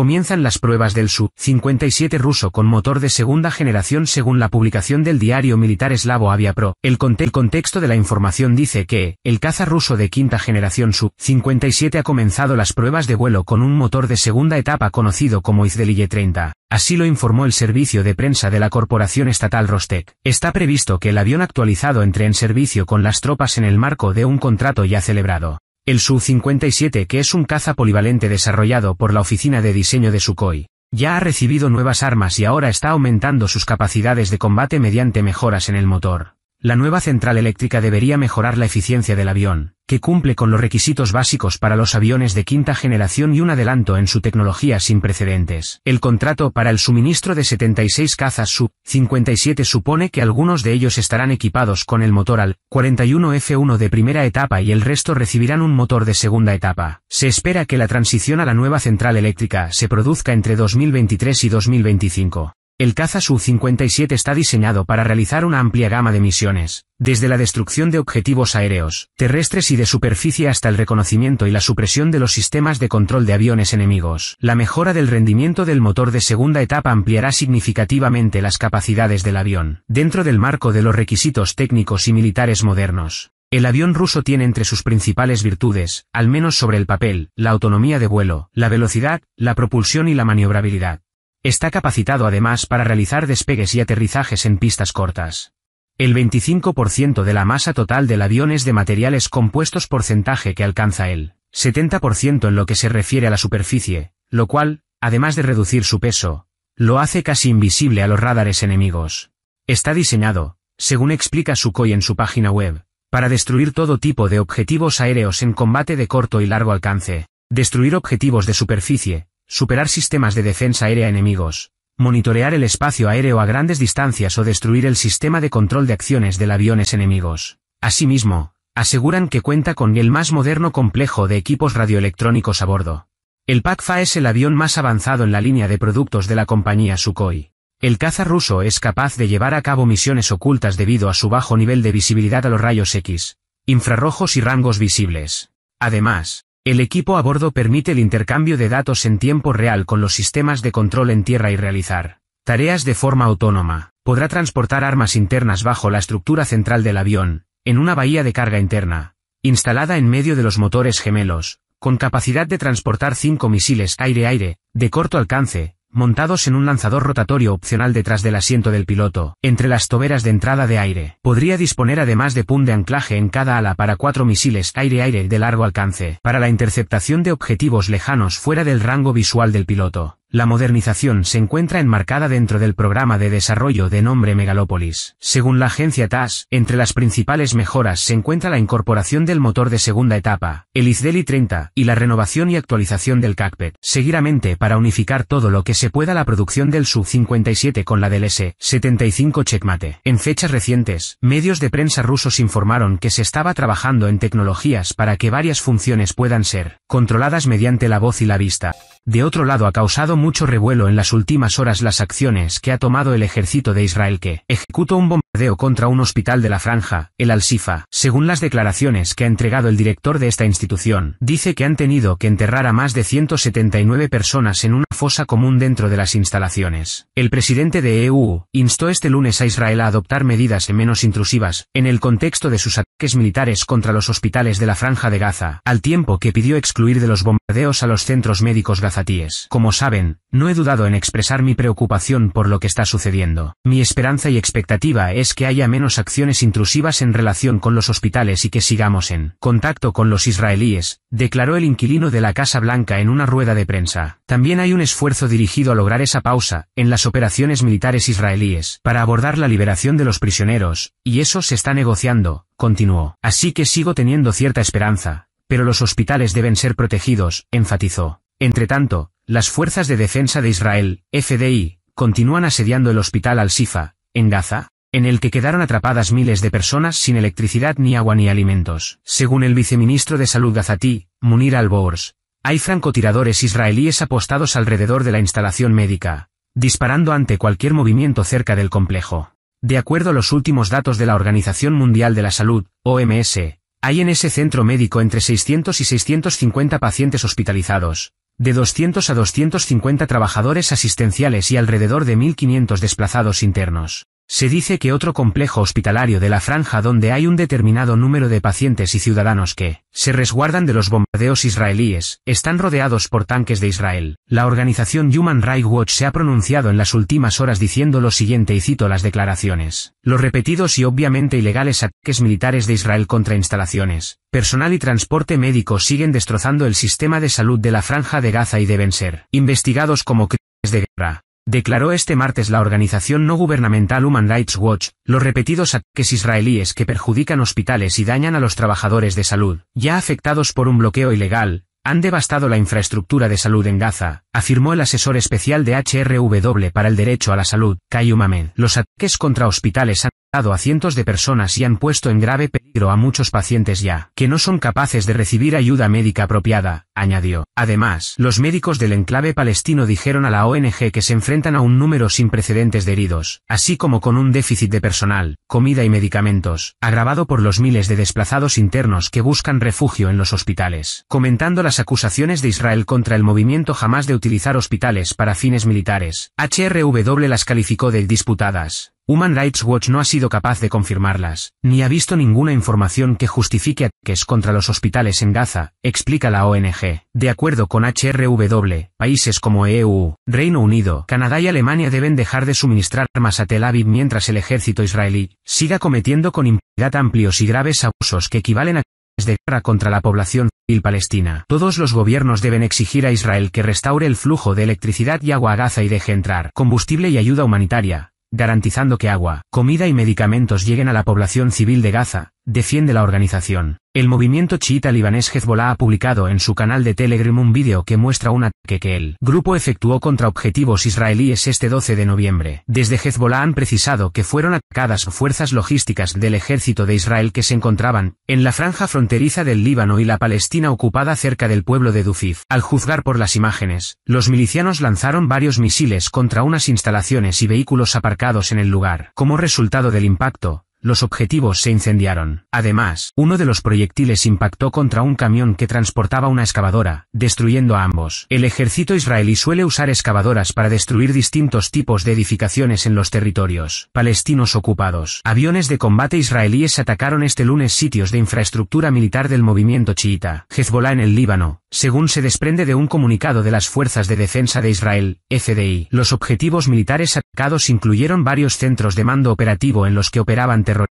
Comienzan las pruebas del Su-57 ruso con motor de segunda generación según la publicación del diario militar eslavo Aviapro. El, el contexto de la información dice que, el caza ruso de quinta generación Su-57 ha comenzado las pruebas de vuelo con un motor de segunda etapa conocido como izdeliye 30. Así lo informó el servicio de prensa de la corporación estatal Rostec. Está previsto que el avión actualizado entre en servicio con las tropas en el marco de un contrato ya celebrado. El Su-57 que es un caza polivalente desarrollado por la oficina de diseño de Sukhoi, ya ha recibido nuevas armas y ahora está aumentando sus capacidades de combate mediante mejoras en el motor. La nueva central eléctrica debería mejorar la eficiencia del avión, que cumple con los requisitos básicos para los aviones de quinta generación y un adelanto en su tecnología sin precedentes. El contrato para el suministro de 76 cazas Su-57 supone que algunos de ellos estarán equipados con el motor AL-41F1 de primera etapa y el resto recibirán un motor de segunda etapa. Se espera que la transición a la nueva central eléctrica se produzca entre 2023 y 2025. El caza Su-57 está diseñado para realizar una amplia gama de misiones, desde la destrucción de objetivos aéreos, terrestres y de superficie hasta el reconocimiento y la supresión de los sistemas de control de aviones enemigos. La mejora del rendimiento del motor de segunda etapa ampliará significativamente las capacidades del avión, dentro del marco de los requisitos técnicos y militares modernos. El avión ruso tiene entre sus principales virtudes, al menos sobre el papel, la autonomía de vuelo, la velocidad, la propulsión y la maniobrabilidad. Está capacitado además para realizar despegues y aterrizajes en pistas cortas. El 25% de la masa total del avión es de materiales compuestos porcentaje que alcanza el 70% en lo que se refiere a la superficie, lo cual, además de reducir su peso, lo hace casi invisible a los radares enemigos. Está diseñado, según explica Sukhoi en su página web, para destruir todo tipo de objetivos aéreos en combate de corto y largo alcance, destruir objetivos de superficie, superar sistemas de defensa aérea enemigos, monitorear el espacio aéreo a grandes distancias o destruir el sistema de control de acciones del aviones enemigos. Asimismo, aseguran que cuenta con el más moderno complejo de equipos radioelectrónicos a bordo. El PACFA es el avión más avanzado en la línea de productos de la compañía Sukhoi. El caza ruso es capaz de llevar a cabo misiones ocultas debido a su bajo nivel de visibilidad a los rayos X, infrarrojos y rangos visibles. Además, el equipo a bordo permite el intercambio de datos en tiempo real con los sistemas de control en tierra y realizar tareas de forma autónoma. Podrá transportar armas internas bajo la estructura central del avión, en una bahía de carga interna, instalada en medio de los motores gemelos, con capacidad de transportar cinco misiles aire-aire, de corto alcance, montados en un lanzador rotatorio opcional detrás del asiento del piloto, entre las toberas de entrada de aire. Podría disponer además de pun de anclaje en cada ala para cuatro misiles aire-aire de largo alcance, para la interceptación de objetivos lejanos fuera del rango visual del piloto. La modernización se encuentra enmarcada dentro del programa de desarrollo de nombre Megalópolis. Según la agencia TAS, entre las principales mejoras se encuentra la incorporación del motor de segunda etapa, el Izdeli 30, y la renovación y actualización del CACPET. Seguidamente, para unificar todo lo que se pueda la producción del su 57 con la del S-75 Checkmate. En fechas recientes, medios de prensa rusos informaron que se estaba trabajando en tecnologías para que varias funciones puedan ser controladas mediante la voz y la vista. De otro lado ha causado mucho revuelo en las últimas horas las acciones que ha tomado el ejército de Israel que ejecutó un bombardeo contra un hospital de la franja, el Al-Sifa. Según las declaraciones que ha entregado el director de esta institución, dice que han tenido que enterrar a más de 179 personas en una fosa común dentro de las instalaciones. El presidente de EU instó este lunes a Israel a adoptar medidas menos intrusivas, en el contexto de sus ataques militares contra los hospitales de la franja de Gaza, al tiempo que pidió excluir de los bombardeos a los centros médicos gazatíes. Como saben, no he dudado en expresar mi preocupación por lo que está sucediendo. Mi esperanza y expectativa es que haya menos acciones intrusivas en relación con los hospitales y que sigamos en contacto con los israelíes, declaró el inquilino de la Casa Blanca en una rueda de prensa. También hay un esfuerzo dirigido a lograr esa pausa, en las operaciones militares israelíes, para abordar la liberación de los prisioneros, y eso se está negociando, continuó. Así que sigo teniendo cierta esperanza, pero los hospitales deben ser protegidos, enfatizó. Entretanto, las fuerzas de defensa de Israel, FDI, continúan asediando el hospital Al-Sifa, en Gaza, en el que quedaron atrapadas miles de personas sin electricidad ni agua ni alimentos. Según el viceministro de Salud Gazati, Munir Al-Bors, hay francotiradores israelíes apostados alrededor de la instalación médica, disparando ante cualquier movimiento cerca del complejo. De acuerdo a los últimos datos de la Organización Mundial de la Salud, OMS, hay en ese centro médico entre 600 y 650 pacientes hospitalizados, de 200 a 250 trabajadores asistenciales y alrededor de 1.500 desplazados internos. Se dice que otro complejo hospitalario de la franja donde hay un determinado número de pacientes y ciudadanos que se resguardan de los bombardeos israelíes, están rodeados por tanques de Israel. La organización Human Rights Watch se ha pronunciado en las últimas horas diciendo lo siguiente y cito las declaraciones. Los repetidos y obviamente ilegales ataques militares de Israel contra instalaciones, personal y transporte médico siguen destrozando el sistema de salud de la franja de Gaza y deben ser investigados como crímenes de guerra. Declaró este martes la organización no gubernamental Human Rights Watch, los repetidos ataques israelíes que perjudican hospitales y dañan a los trabajadores de salud, ya afectados por un bloqueo ilegal, han devastado la infraestructura de salud en Gaza, afirmó el asesor especial de HRW para el derecho a la salud, Kayum Amen. Los ataques contra hospitales han a cientos de personas y han puesto en grave peligro a muchos pacientes ya, que no son capaces de recibir ayuda médica apropiada, añadió. Además, los médicos del enclave palestino dijeron a la ONG que se enfrentan a un número sin precedentes de heridos, así como con un déficit de personal, comida y medicamentos, agravado por los miles de desplazados internos que buscan refugio en los hospitales. Comentando las acusaciones de Israel contra el movimiento jamás de utilizar hospitales para fines militares, HRW las calificó de disputadas, Human Rights Watch no ha sido capaz de confirmarlas, ni ha visto ninguna información que justifique ataques contra los hospitales en Gaza, explica la ONG. De acuerdo con HRW, países como EU, Reino Unido, Canadá y Alemania deben dejar de suministrar armas a Tel Aviv mientras el ejército israelí siga cometiendo con impunidad amplios y graves abusos que equivalen a de guerra contra la población civil palestina. Todos los gobiernos deben exigir a Israel que restaure el flujo de electricidad y agua a Gaza y deje entrar combustible y ayuda humanitaria, garantizando que agua, comida y medicamentos lleguen a la población civil de Gaza, defiende la organización. El movimiento chiita libanés Hezbollah ha publicado en su canal de Telegram un vídeo que muestra un ataque que el grupo efectuó contra objetivos israelíes este 12 de noviembre. Desde Hezbollah han precisado que fueron atacadas fuerzas logísticas del ejército de Israel que se encontraban en la franja fronteriza del Líbano y la Palestina ocupada cerca del pueblo de Dufif. Al juzgar por las imágenes, los milicianos lanzaron varios misiles contra unas instalaciones y vehículos aparcados en el lugar. Como resultado del impacto, los objetivos se incendiaron. Además, uno de los proyectiles impactó contra un camión que transportaba una excavadora, destruyendo a ambos. El ejército israelí suele usar excavadoras para destruir distintos tipos de edificaciones en los territorios palestinos ocupados. Aviones de combate israelíes atacaron este lunes sitios de infraestructura militar del movimiento chiita. Hezbollah en el Líbano, según se desprende de un comunicado de las Fuerzas de Defensa de Israel, FDI, los objetivos militares atacados incluyeron varios centros de mando operativo en los que operaban terroristas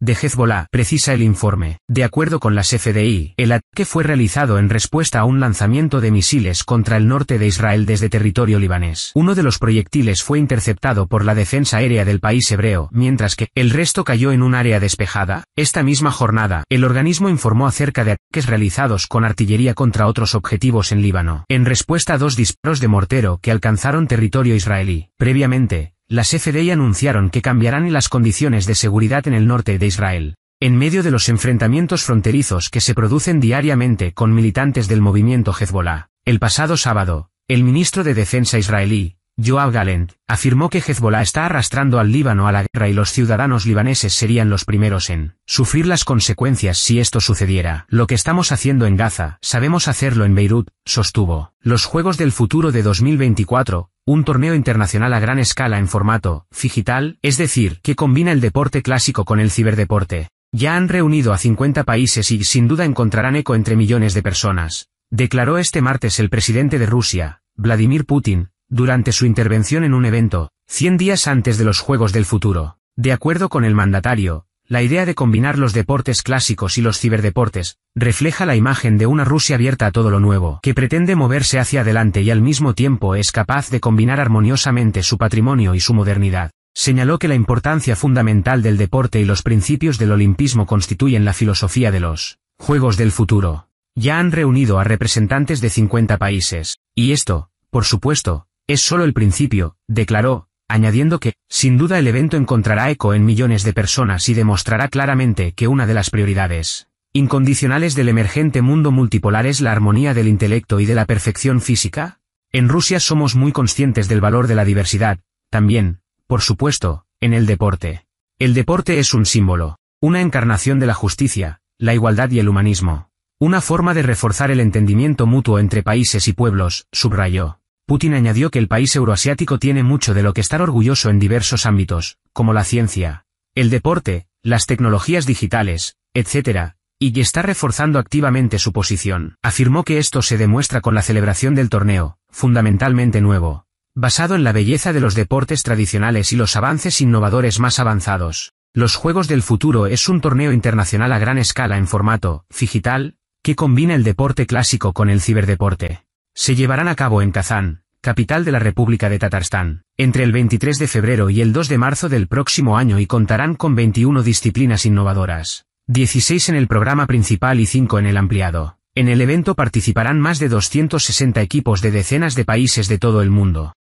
de Hezbollah, precisa el informe. De acuerdo con las FDI, el ataque fue realizado en respuesta a un lanzamiento de misiles contra el norte de Israel desde territorio libanés. Uno de los proyectiles fue interceptado por la defensa aérea del país hebreo, mientras que el resto cayó en un área despejada. Esta misma jornada, el organismo informó acerca de ataques realizados con artillería contra otros objetivos en Líbano, en respuesta a dos disparos de mortero que alcanzaron territorio israelí. Previamente, las FDI anunciaron que cambiarán las condiciones de seguridad en el norte de Israel, en medio de los enfrentamientos fronterizos que se producen diariamente con militantes del movimiento Hezbollah. El pasado sábado, el ministro de Defensa israelí, Joab Galent, afirmó que Hezbollah está arrastrando al Líbano a la guerra y los ciudadanos libaneses serían los primeros en sufrir las consecuencias si esto sucediera. Lo que estamos haciendo en Gaza, sabemos hacerlo en Beirut, sostuvo. Los Juegos del Futuro de 2024, un torneo internacional a gran escala en formato digital, es decir, que combina el deporte clásico con el ciberdeporte. Ya han reunido a 50 países y sin duda encontrarán eco entre millones de personas, declaró este martes el presidente de Rusia, Vladimir Putin, durante su intervención en un evento, 100 días antes de los Juegos del Futuro. De acuerdo con el mandatario, la idea de combinar los deportes clásicos y los ciberdeportes, refleja la imagen de una Rusia abierta a todo lo nuevo, que pretende moverse hacia adelante y al mismo tiempo es capaz de combinar armoniosamente su patrimonio y su modernidad. Señaló que la importancia fundamental del deporte y los principios del olimpismo constituyen la filosofía de los Juegos del Futuro. Ya han reunido a representantes de 50 países, y esto, por supuesto, es solo el principio, declaró, añadiendo que, sin duda el evento encontrará eco en millones de personas y demostrará claramente que una de las prioridades incondicionales del emergente mundo multipolar es la armonía del intelecto y de la perfección física. En Rusia somos muy conscientes del valor de la diversidad, también, por supuesto, en el deporte. El deporte es un símbolo, una encarnación de la justicia, la igualdad y el humanismo. Una forma de reforzar el entendimiento mutuo entre países y pueblos, subrayó. Putin añadió que el país euroasiático tiene mucho de lo que estar orgulloso en diversos ámbitos, como la ciencia, el deporte, las tecnologías digitales, etc., y que está reforzando activamente su posición. Afirmó que esto se demuestra con la celebración del torneo, fundamentalmente nuevo, basado en la belleza de los deportes tradicionales y los avances innovadores más avanzados. Los Juegos del Futuro es un torneo internacional a gran escala en formato digital, que combina el deporte clásico con el ciberdeporte se llevarán a cabo en Kazán, capital de la República de Tatarstán, entre el 23 de febrero y el 2 de marzo del próximo año y contarán con 21 disciplinas innovadoras, 16 en el programa principal y 5 en el ampliado. En el evento participarán más de 260 equipos de decenas de países de todo el mundo.